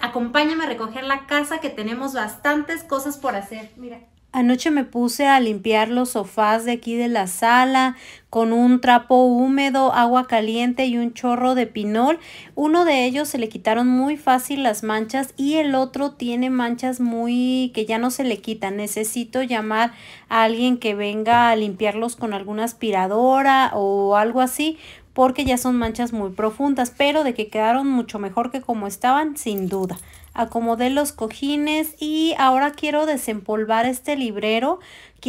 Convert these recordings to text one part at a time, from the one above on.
acompáñame a recoger la casa que tenemos bastantes cosas por hacer. Mira. Anoche me puse a limpiar los sofás de aquí de la sala con un trapo húmedo, agua caliente y un chorro de pinol. Uno de ellos se le quitaron muy fácil las manchas y el otro tiene manchas muy que ya no se le quitan. Necesito llamar a alguien que venga a limpiarlos con alguna aspiradora o algo así porque ya son manchas muy profundas, pero de que quedaron mucho mejor que como estaban, sin duda. Acomodé los cojines y ahora quiero desempolvar este librero,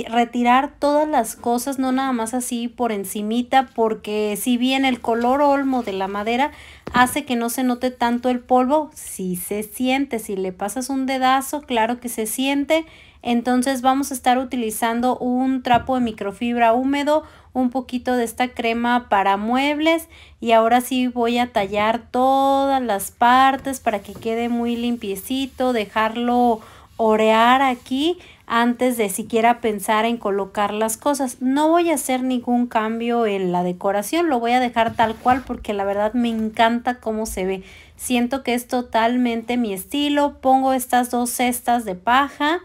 retirar todas las cosas, no nada más así por encimita, porque si bien el color olmo de la madera hace que no se note tanto el polvo, sí se siente, si le pasas un dedazo, claro que se siente, entonces vamos a estar utilizando un trapo de microfibra húmedo, un poquito de esta crema para muebles y ahora sí voy a tallar todas las partes para que quede muy limpiecito, dejarlo orear aquí antes de siquiera pensar en colocar las cosas. No voy a hacer ningún cambio en la decoración, lo voy a dejar tal cual porque la verdad me encanta cómo se ve. Siento que es totalmente mi estilo. Pongo estas dos cestas de paja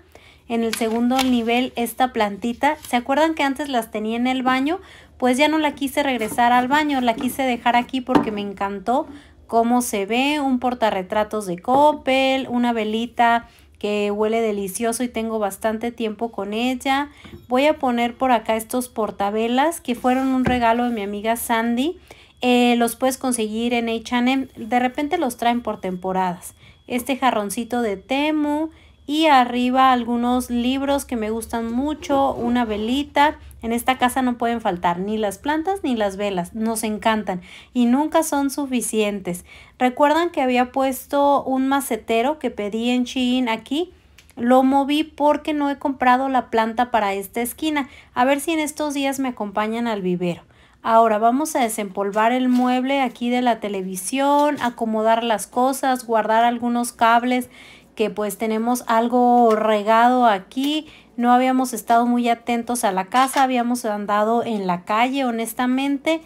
en el segundo nivel esta plantita. ¿Se acuerdan que antes las tenía en el baño? Pues ya no la quise regresar al baño, la quise dejar aquí porque me encantó cómo se ve, un portarretratos de Coppel, una velita que huele delicioso y tengo bastante tiempo con ella. Voy a poner por acá estos portabelas que fueron un regalo de mi amiga Sandy. Eh, los puedes conseguir en H&M, de repente los traen por temporadas. Este jarroncito de Temu, y arriba algunos libros que me gustan mucho, una velita. En esta casa no pueden faltar ni las plantas ni las velas, nos encantan y nunca son suficientes. Recuerdan que había puesto un macetero que pedí en Shein aquí. Lo moví porque no he comprado la planta para esta esquina. A ver si en estos días me acompañan al vivero. Ahora vamos a desempolvar el mueble aquí de la televisión, acomodar las cosas, guardar algunos cables que pues tenemos algo regado aquí. No habíamos estado muy atentos a la casa, habíamos andado en la calle honestamente.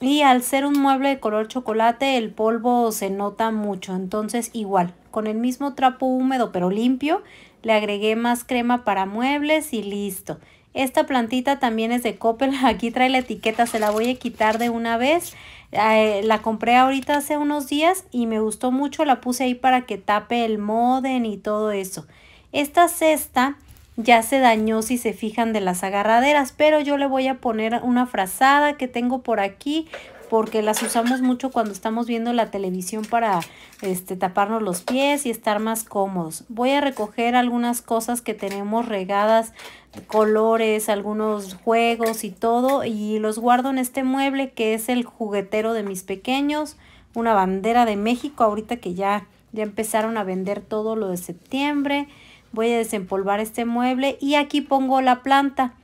Y al ser un mueble de color chocolate el polvo se nota mucho. Entonces igual, con el mismo trapo húmedo pero limpio, le agregué más crema para muebles y listo. Esta plantita también es de Coppel, aquí trae la etiqueta, se la voy a quitar de una vez Ah, eh, la compré ahorita hace unos días y me gustó mucho. La puse ahí para que tape el modem y todo eso. Esta cesta ya se dañó si se fijan de las agarraderas, pero yo le voy a poner una frazada que tengo por aquí porque las usamos mucho cuando estamos viendo la televisión para este, taparnos los pies y estar más cómodos. Voy a recoger algunas cosas que tenemos regadas colores, algunos juegos y todo, y los guardo en este mueble que es el juguetero de mis pequeños, una bandera de México, ahorita que ya, ya empezaron a vender todo lo de septiembre, voy a desempolvar este mueble y aquí pongo la planta.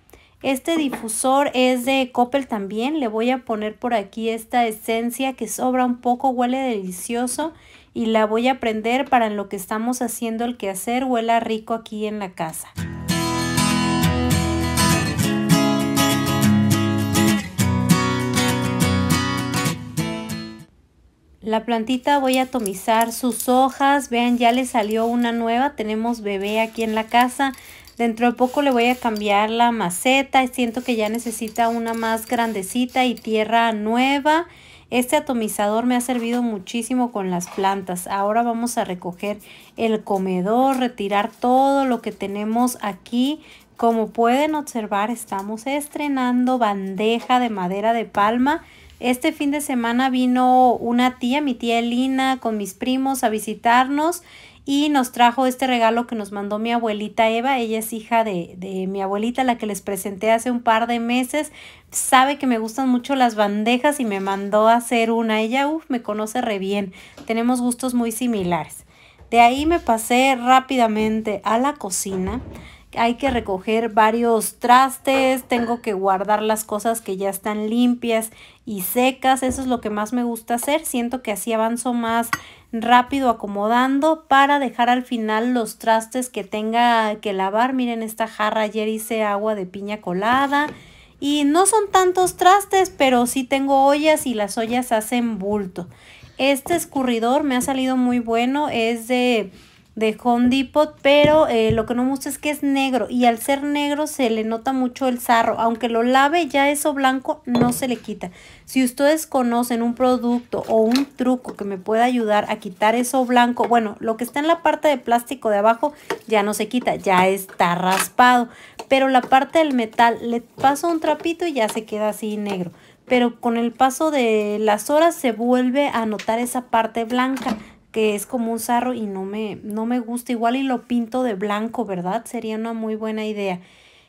Este difusor es de Coppel también, le voy a poner por aquí esta esencia que sobra un poco, huele delicioso y la voy a prender para en lo que estamos haciendo el quehacer, huela rico aquí en la casa. La plantita voy a atomizar sus hojas. Vean, ya le salió una nueva. Tenemos bebé aquí en la casa. Dentro de poco le voy a cambiar la maceta. Siento que ya necesita una más grandecita y tierra nueva. Este atomizador me ha servido muchísimo con las plantas. Ahora vamos a recoger el comedor, retirar todo lo que tenemos aquí. Como pueden observar, estamos estrenando bandeja de madera de palma. Este fin de semana vino una tía, mi tía Elina, con mis primos a visitarnos y nos trajo este regalo que nos mandó mi abuelita Eva. Ella es hija de, mi abuelita, la que les presenté hace un par de meses. Sabe que me gustan mucho las bandejas y me mandó a hacer una. Ella uf, me conoce re bien. Tenemos gustos muy similares. De ahí me pasé rápidamente a la cocina hay que recoger varios trastes, tengo que guardar las cosas que ya están limpias y secas, eso es lo que más me gusta hacer, siento que así avanzo más rápido acomodando para dejar al final los trastes que tenga que lavar, miren esta jarra ayer hice agua de piña colada y no son tantos trastes pero sí tengo ollas y las ollas hacen bulto. Este escurridor me ha salido muy bueno, es de de Home Depot, pero eh, lo que no me gusta es que es negro y al ser negro se le nota mucho el sarro, aunque lo lave ya eso blanco no se le quita. Si ustedes conocen un producto o un truco que me pueda ayudar a quitar eso blanco, bueno, lo que está en la parte de plástico de abajo ya no se quita, ya está raspado, pero la parte del metal le paso un trapito y ya se queda así negro pero con el paso de las horas se vuelve a notar esa parte blanca que es como un sarro y no me, no me gusta. Igual y lo pinto de blanco, ¿verdad? Sería una muy buena idea.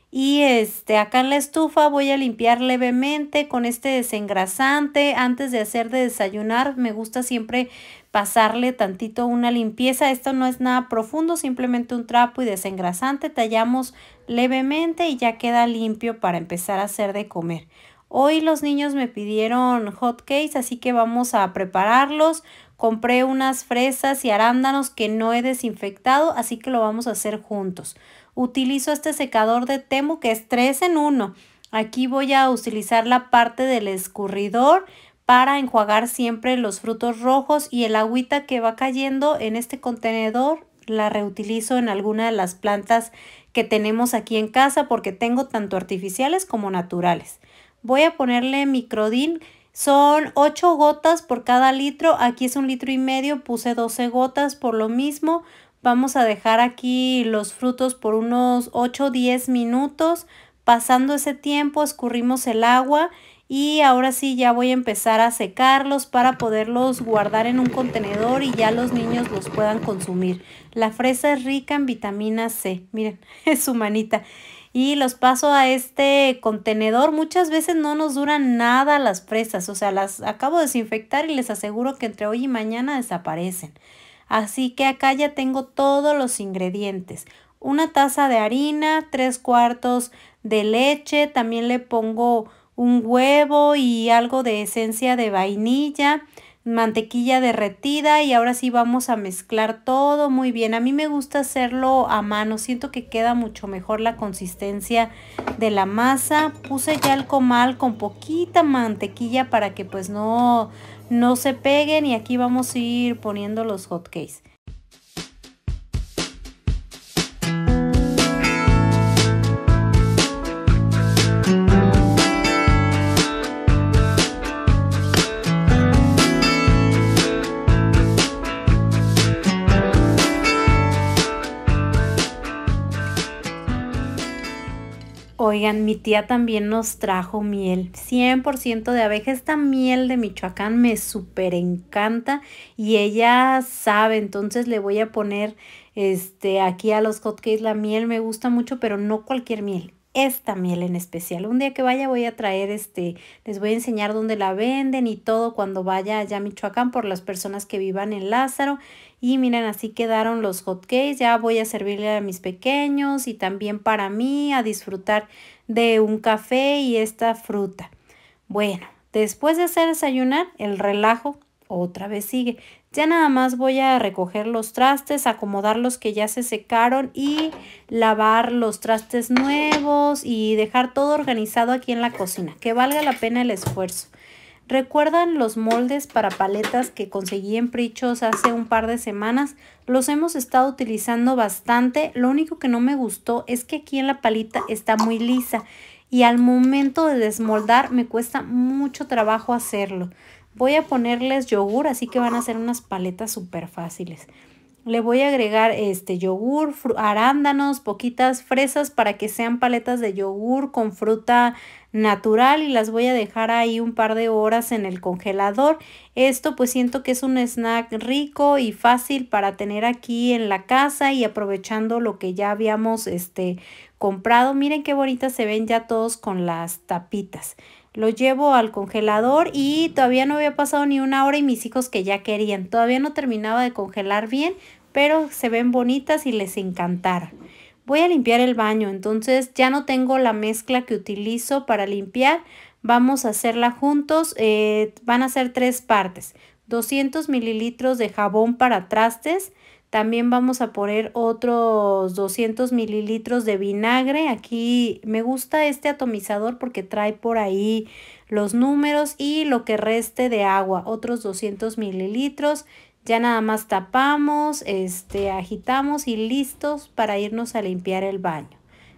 Y este, acá en la estufa voy a limpiar levemente con este desengrasante. Antes de hacer de desayunar, me gusta siempre pasarle tantito una limpieza. Esto no es nada profundo, simplemente un trapo y desengrasante. Tallamos levemente y ya queda limpio para empezar a hacer de comer. Hoy los niños me pidieron hot cakes, así que vamos a prepararlos. Compré unas fresas y arándanos que no he desinfectado, así que lo vamos a hacer juntos. Utilizo este secador de Temu que es 3 en 1. Aquí voy a utilizar la parte del escurridor para enjuagar siempre los frutos rojos y el agüita que va cayendo en este contenedor la reutilizo en alguna de las plantas que tenemos aquí en casa porque tengo tanto artificiales como naturales. Voy a ponerle microdin. Son 8 gotas por cada litro. Aquí es un litro y medio. Puse 12 gotas por lo mismo. Vamos a dejar aquí los frutos por unos 8 o 10 minutos. Pasando ese tiempo escurrimos el agua y ahora sí ya voy a empezar a secarlos para poderlos guardar en un contenedor y ya los niños los puedan consumir. La fresa es rica en vitamina C. Miren, es su manita y los paso a este contenedor. Muchas veces no nos duran nada las fresas, o sea, las acabo de desinfectar y les aseguro que entre hoy y mañana desaparecen. Así que acá ya tengo todos los ingredientes. Una taza de harina, tres cuartos de leche, también le pongo un huevo y algo de esencia de vainilla mantequilla derretida y ahora sí vamos a mezclar todo muy bien. A mí me gusta hacerlo a mano, siento que queda mucho mejor la consistencia de la masa. Puse ya el comal con poquita mantequilla para que pues no, no se peguen y aquí vamos a ir poniendo los hotcakes. Oigan, mi tía también nos trajo miel, 100% de abeja. Esta miel de Michoacán me súper encanta y ella sabe, entonces le voy a poner este, aquí a los hotcakes la miel. Me gusta mucho, pero no cualquier miel esta miel en especial. Un día que vaya voy a traer este, les voy a enseñar dónde la venden y todo cuando vaya allá a Michoacán por las personas que vivan en Lázaro. Y miren, así quedaron los hot cakes. Ya voy a servirle a mis pequeños y también para mí a disfrutar de un café y esta fruta. Bueno, después de hacer desayunar, el relajo otra vez sigue. Ya nada más voy a recoger los trastes, acomodar los que ya se secaron y lavar los trastes nuevos y dejar todo organizado aquí en la cocina, que valga la pena el esfuerzo. ¿Recuerdan los moldes para paletas que conseguí en Prichos hace un par de semanas? Los hemos estado utilizando bastante. Lo único que no me gustó es que aquí en la palita está muy lisa y al momento de desmoldar me cuesta mucho trabajo hacerlo. Voy a ponerles yogur, así que van a ser unas paletas súper fáciles. Le voy a agregar este yogur, arándanos, poquitas fresas para que sean paletas de yogur con fruta natural y las voy a dejar ahí un par de horas en el congelador. Esto pues siento que es un snack rico y fácil para tener aquí en la casa y aprovechando lo que ya habíamos este comprado. Miren qué bonitas se ven ya todos con las tapitas. Lo llevo al congelador y todavía no había pasado ni una hora y mis hijos que ya querían. Todavía no terminaba de congelar bien, pero se ven bonitas y les encantará. Voy a limpiar el baño, entonces ya no tengo la mezcla que utilizo para limpiar. Vamos a hacerla juntos, eh, van a ser tres partes. 200 mililitros de jabón para trastes, también vamos a poner otros 200 mililitros de vinagre. Aquí me gusta este atomizador porque trae por ahí los números y lo que reste de agua. Otros 200 mililitros. Ya nada más tapamos, este, agitamos y listos para irnos a limpiar el baño.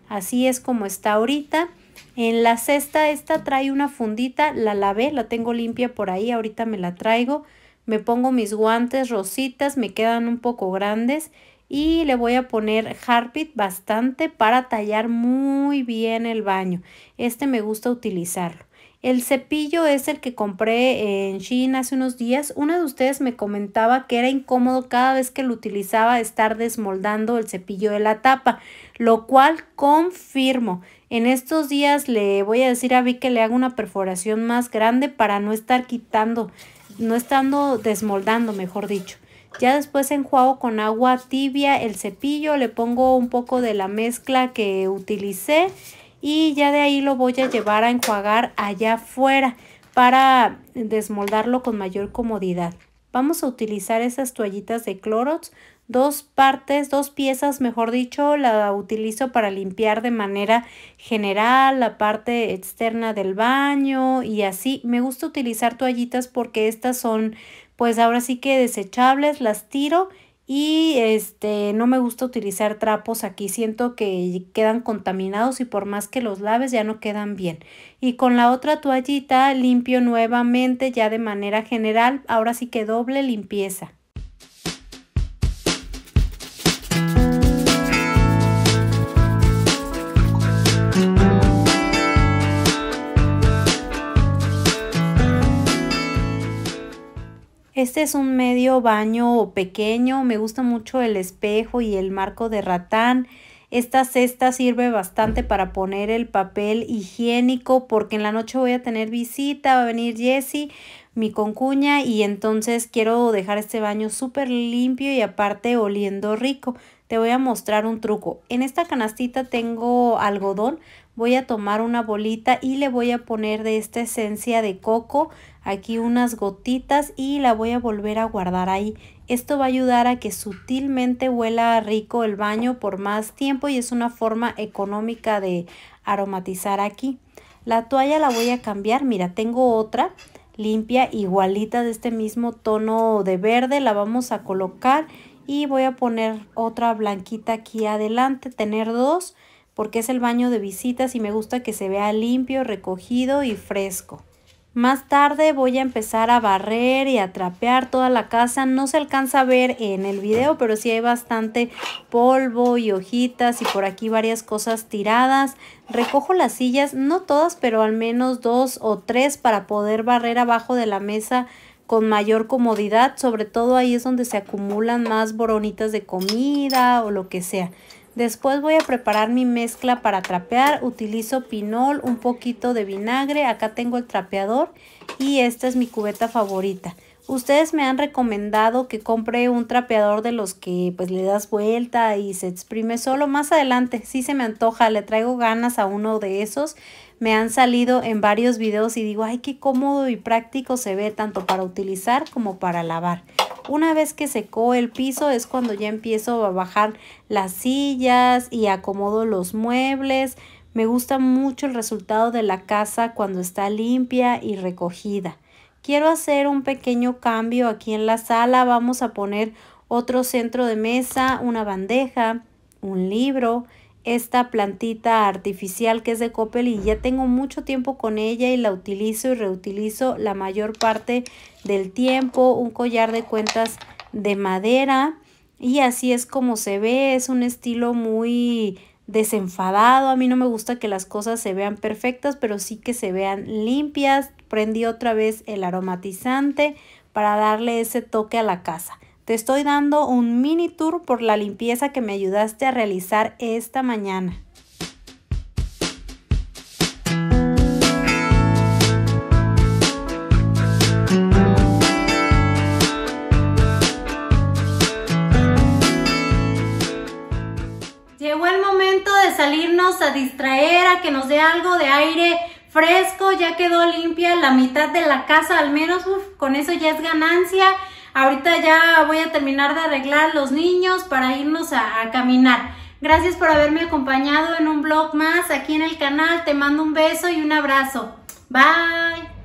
Así es como está ahorita. En la cesta esta trae una fundita, la lavé, la tengo limpia por ahí, ahorita me la traigo me pongo mis guantes rositas, me quedan un poco grandes y le voy a poner Harpit bastante para tallar muy bien el baño. Este me gusta utilizarlo. El cepillo es el que compré en Shein hace unos días. Una de ustedes me comentaba que era incómodo cada vez que lo utilizaba estar desmoldando el cepillo de la tapa, lo cual confirmo. En estos días le voy a decir a Vi que le haga una perforación más grande para no estar quitando no estando desmoldando, mejor dicho. Ya después enjuago con agua tibia el cepillo, le pongo un poco de la mezcla que utilicé y ya de ahí lo voy a llevar a enjuagar allá afuera para desmoldarlo con mayor comodidad. Vamos a utilizar esas toallitas de Clorox dos partes, dos piezas, mejor dicho, la utilizo para limpiar de manera general la parte externa del baño y así. Me gusta utilizar toallitas porque estas son pues ahora sí que desechables, las tiro y este no me gusta utilizar trapos aquí, siento que quedan contaminados y por más que los laves ya no quedan bien. Y con la otra toallita limpio nuevamente ya de manera general, ahora sí que doble limpieza. Este es un medio baño pequeño, me gusta mucho el espejo y el marco de ratán. Esta cesta sirve bastante para poner el papel higiénico porque en la noche voy a tener visita, va a venir Jessie mi concuña y entonces quiero dejar este baño súper limpio y aparte oliendo rico. Te voy a mostrar un truco. En esta canastita tengo algodón. Voy a tomar una bolita y le voy a poner de esta esencia de coco aquí unas gotitas y la voy a volver a guardar ahí. Esto va a ayudar a que sutilmente huela rico el baño por más tiempo y es una forma económica de aromatizar aquí. La toalla la voy a cambiar. Mira, tengo otra limpia igualita de este mismo tono de verde la vamos a colocar y voy a poner otra blanquita aquí adelante tener dos porque es el baño de visitas y me gusta que se vea limpio recogido y fresco más tarde voy a empezar a barrer y a trapear toda la casa. No se alcanza a ver en el video, pero sí hay bastante polvo y hojitas y por aquí varias cosas tiradas. Recojo las sillas, no todas, pero al menos dos o tres para poder barrer abajo de la mesa con mayor comodidad. Sobre todo ahí es donde se acumulan más boronitas de comida o lo que sea. Después voy a preparar mi mezcla para trapear. Utilizo pinol, un poquito de vinagre. Acá tengo el trapeador y esta es mi cubeta favorita. Ustedes me han recomendado que compre un trapeador de los que pues le das vuelta y se exprime solo. Más adelante, si se me antoja, le traigo ganas a uno de esos. Me han salido en varios videos y digo, ay, qué cómodo y práctico se ve tanto para utilizar como para lavar. Una vez que secó el piso es cuando ya empiezo a bajar las sillas y acomodo los muebles. Me gusta mucho el resultado de la casa cuando está limpia y recogida. Quiero hacer un pequeño cambio aquí en la sala. Vamos a poner otro centro de mesa, una bandeja, un libro esta plantita artificial que es de Coppel y ya tengo mucho tiempo con ella y la utilizo y reutilizo la mayor parte del tiempo. Un collar de cuentas de madera y así es como se ve. Es un estilo muy desenfadado. A mí no me gusta que las cosas se vean perfectas, pero sí que se vean limpias. Prendí otra vez el aromatizante para darle ese toque a la casa. Te estoy dando un mini tour por la limpieza que me ayudaste a realizar esta mañana. Llegó el momento de salirnos a distraer, a que nos dé algo de aire fresco, ya quedó limpia la mitad de la casa, al menos con eso ya es ganancia. Ahorita ya voy a terminar de arreglar los niños para irnos a, caminar. Gracias por haberme acompañado en un blog más aquí en el canal. Te mando un beso y un abrazo. Bye.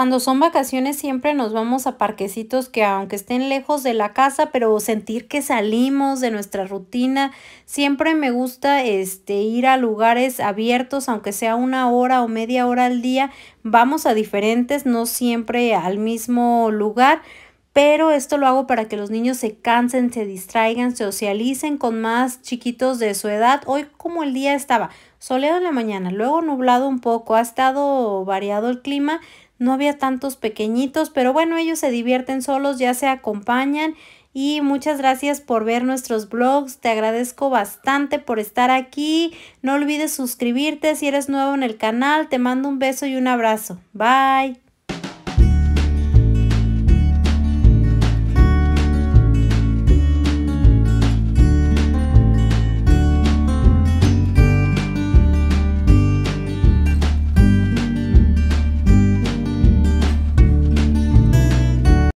Cuando son vacaciones siempre nos vamos a parquecitos que aunque estén lejos de la casa, pero sentir que salimos de nuestra rutina, siempre me gusta este ir a lugares abiertos, aunque sea una hora o media hora al día, vamos a diferentes, no siempre al mismo lugar. Pero esto lo hago para que los niños se cansen, se distraigan, se socialicen con más chiquitos de su edad. Hoy como el día estaba soleado en la mañana, luego nublado un poco, ha estado variado el clima, no había tantos pequeñitos, pero bueno, ellos se divierten solos, ya se acompañan y muchas gracias por ver nuestros blogs. Te agradezco bastante por estar aquí. No olvides suscribirte si eres nuevo en el canal. Te mando un beso y un abrazo. Bye.